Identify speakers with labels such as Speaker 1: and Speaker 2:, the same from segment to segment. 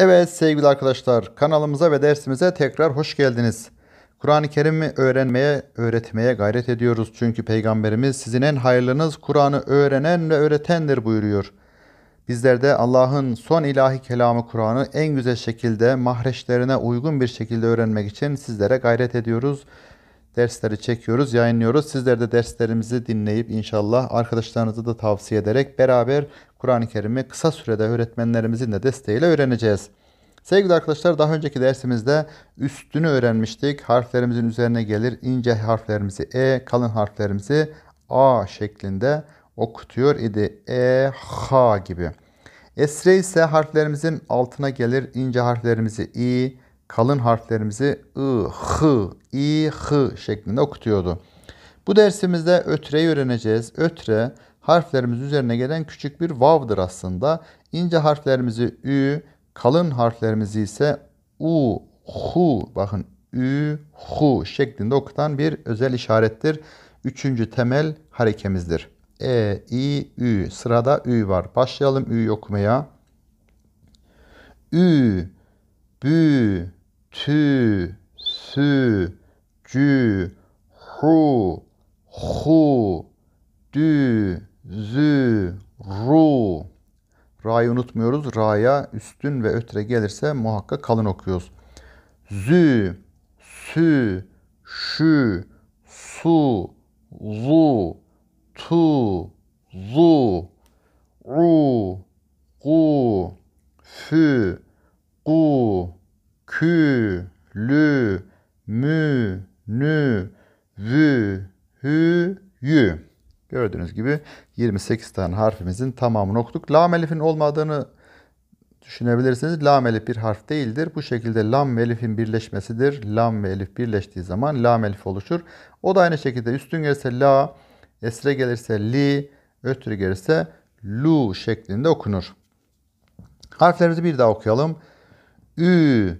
Speaker 1: Evet sevgili arkadaşlar kanalımıza ve dersimize tekrar hoş geldiniz. Kur'an-ı Kerim'i öğrenmeye, öğretmeye gayret ediyoruz. Çünkü Peygamberimiz sizin en hayırlınız Kur'an'ı öğrenen ve öğretendir buyuruyor. Bizler de Allah'ın son ilahi kelamı Kur'an'ı en güzel şekilde mahreçlerine uygun bir şekilde öğrenmek için sizlere gayret ediyoruz dersleri çekiyoruz, yayınlıyoruz. Sizler de derslerimizi dinleyip inşallah arkadaşlarınızı da tavsiye ederek beraber Kur'an-ı Kerim'i kısa sürede öğretmenlerimizin de desteğiyle öğreneceğiz. Sevgili arkadaşlar daha önceki dersimizde üstünü öğrenmiştik. Harflerimizin üzerine gelir ince harflerimizi E, kalın harflerimizi A şeklinde okutuyor idi. E, H gibi. Esre ise harflerimizin altına gelir ince harflerimizi i, kalın harflerimizi ı, hı, i, hı şeklinde okutuyordu. Bu dersimizde ötreyi öğreneceğiz. Ötre harflerimiz üzerine gelen küçük bir vav'dır aslında. İnce harflerimizi ü, kalın harflerimizi ise u, hu bakın ü, hu şeklinde okutan bir özel işarettir. Üçüncü temel harekemizdir. E, i, ü. Sırada ü var. Başlayalım ü okumaya. Ü, bü, tü, sü, cü, hu, hu, dü, zü, ru. Ra'yı unutmuyoruz. Ra'ya üstün ve ötre gelirse muhakkak kalın okuyoruz. Zü, sü, şü, su, zu, tu, zu, u, gu, fü, gu, kü, lü, mü, nü, vü, hü, yü. Gördüğünüz gibi 28 tane harfimizin tamamını okuduk. Lam elifin olmadığını düşünebilirsiniz. Lam elif bir harf değildir. Bu şekilde lam ve elifin birleşmesidir. Lam ve elif birleştiği zaman lam elif oluşur. O da aynı şekilde üstün gelirse la, esre gelirse li, ötürü gelirse lu şeklinde okunur. Harflerimizi bir daha okuyalım. Ü,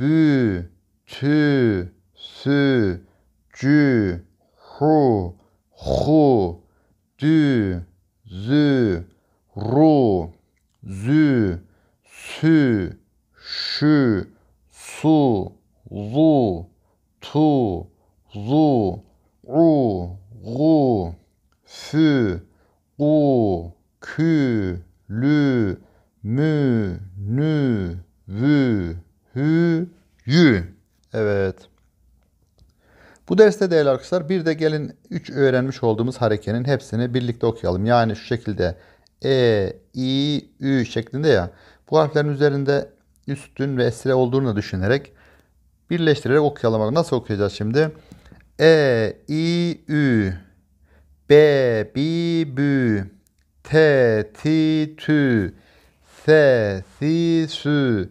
Speaker 1: b c g h h d z r z c s sh s u u t u u u u f u q l m n v hü, yü. Evet. Bu derste değerli arkadaşlar bir de gelin 3 öğrenmiş olduğumuz harekenin hepsini birlikte okuyalım. Yani şu şekilde e, i, ü şeklinde ya. Bu harflerin üzerinde üstün ve esre olduğunu düşünerek birleştirerek okuyalım. Nasıl okuyacağız şimdi? E, i, ü, b, bi, bü, t, ti, tü, se, si, sü,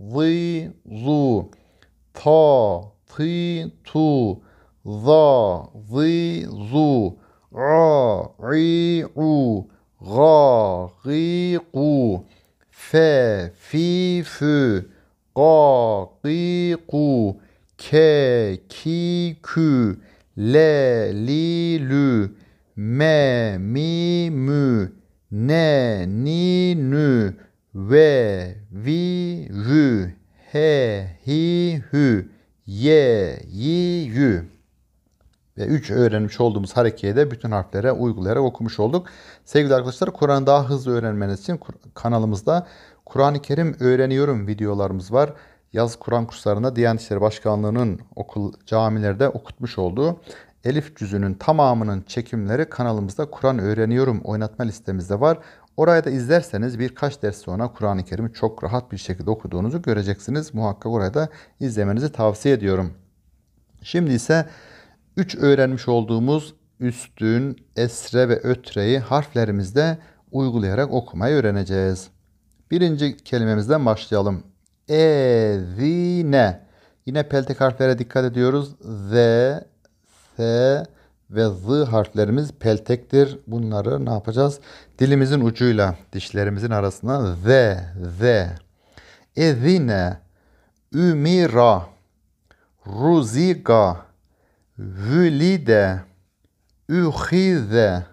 Speaker 1: Zı zu, ta, ti, tu, za, Zı zu, a, i, u, ga, gi, gu, fe, fi, fü, ga, gi, gu, ke, ki, kü, le, li, lü, me, mi, mü, ne, ni, nü, V vi, vü, he, hi, hü, ye, yi, yü. Ve üç öğrenmiş olduğumuz harekeyi de bütün harflere uygulayarak okumuş olduk. Sevgili arkadaşlar Kur'an'ı daha hızlı öğrenmeniz için kanalımızda Kur'an-ı Kerim öğreniyorum videolarımız var. Yaz Kur'an kurslarında Diyanet İşleri Başkanlığı'nın okul camilerde okutmuş olduğu Elif cüzünün tamamının çekimleri kanalımızda Kur'an öğreniyorum oynatma listemizde var. Oraya da izlerseniz birkaç ders sonra Kur'an-ı Kerim'i çok rahat bir şekilde okuduğunuzu göreceksiniz. Muhakkak oraya da izlemenizi tavsiye ediyorum. Şimdi ise 3 öğrenmiş olduğumuz üstün, esre ve ötreyi harflerimizde uygulayarak okumayı öğreneceğiz. Birinci kelimemizden başlayalım. Ezine. Yine peltek harflere dikkat ediyoruz. Z, S, ve z harflerimiz peltektir. Bunları ne yapacağız? Dilimizin ucuyla dişlerimizin arasına z, z. Ezine, ümira, ruziga, vülide, ühize,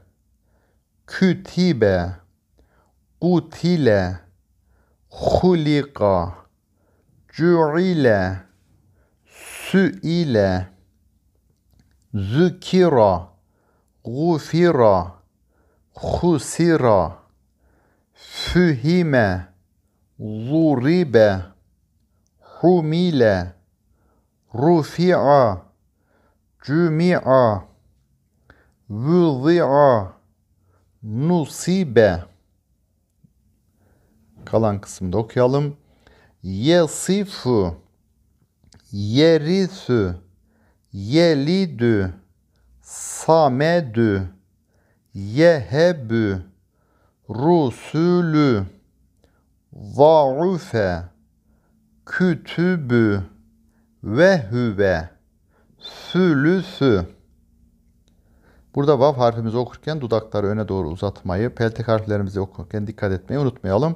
Speaker 1: kütibe, kutile, hulika, cüile, süile, zükira, gufira, husira, fühime, zuribe, humile, rufi'a, cümi'a, vüzi'a, nusibe. Kalan kısımda okuyalım. Yesifu, yerisü, Yelidü, Samedü, Yehebü, Rusulü, Vaufe, Kütübü, Vehüve, Sülüsü. Burada vav harfimizi okurken dudakları öne doğru uzatmayı, peltek harflerimizi okurken dikkat etmeyi unutmayalım.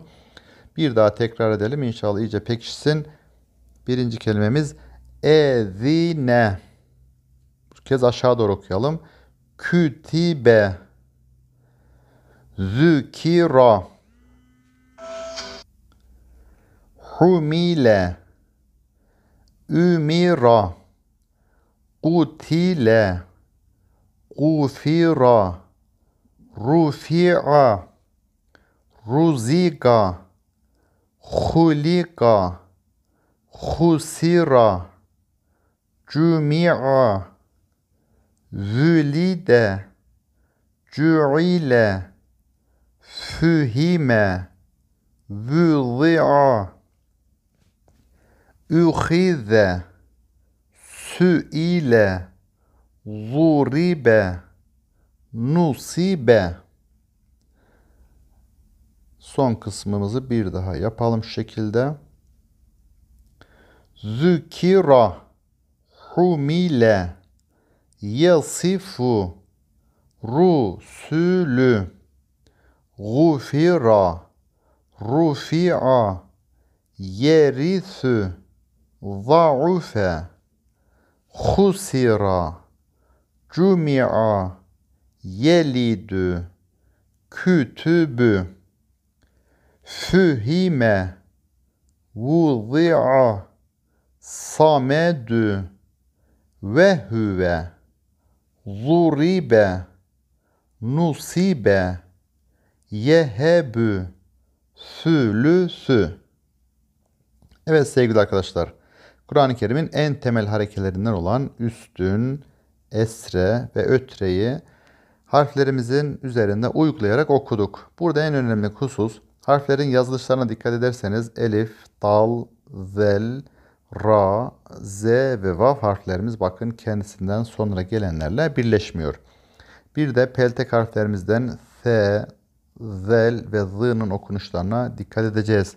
Speaker 1: Bir daha tekrar edelim. inşallah iyice pekişsin. Birinci kelimemiz ezine kez aşağı doğru okuyalım. Kütibe Zükira Humile Ümira Kutile Kufira, Rufi'a Ruziga, Hulika Husira Cümi'a Vülide, cü'ile, fühime, vüzi'a, ühize, sü'ile, zuribe, nusibe. Son kısmımızı bir daha yapalım şu şekilde. Zükira, humile, yasifu rusulü gufira rufi'a yerisü zaufe husira cumi'a yelidü kütübü fühime vuzi'a samedü ve hüve zuribe, nusibe, yehebü, sülüsü. Evet sevgili arkadaşlar, Kur'an-ı Kerim'in en temel harekelerinden olan üstün, esre ve ötreyi harflerimizin üzerinde uygulayarak okuduk. Burada en önemli husus harflerin yazılışlarına dikkat ederseniz elif, dal, zel, ra, z ve vav harflerimiz bakın kendisinden sonra gelenlerle birleşmiyor. Bir de peltek harflerimizden f, zel ve Z'nin okunuşlarına dikkat edeceğiz.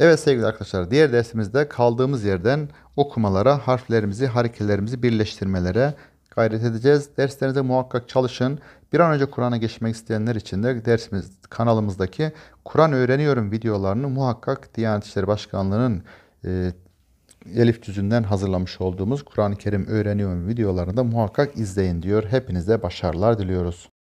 Speaker 1: Evet sevgili arkadaşlar diğer dersimizde kaldığımız yerden okumalara, harflerimizi, harekelerimizi birleştirmelere gayret edeceğiz. Derslerinize muhakkak çalışın. Bir an önce Kur'an'a geçmek isteyenler için de dersimiz kanalımızdaki Kur'an öğreniyorum videolarını muhakkak Diyanet İşleri Başkanlığı'nın e, Elif Cüzü'nden hazırlamış olduğumuz Kur'an-ı Kerim Öğreniyorum videolarını da muhakkak izleyin diyor. Hepinize başarılar diliyoruz.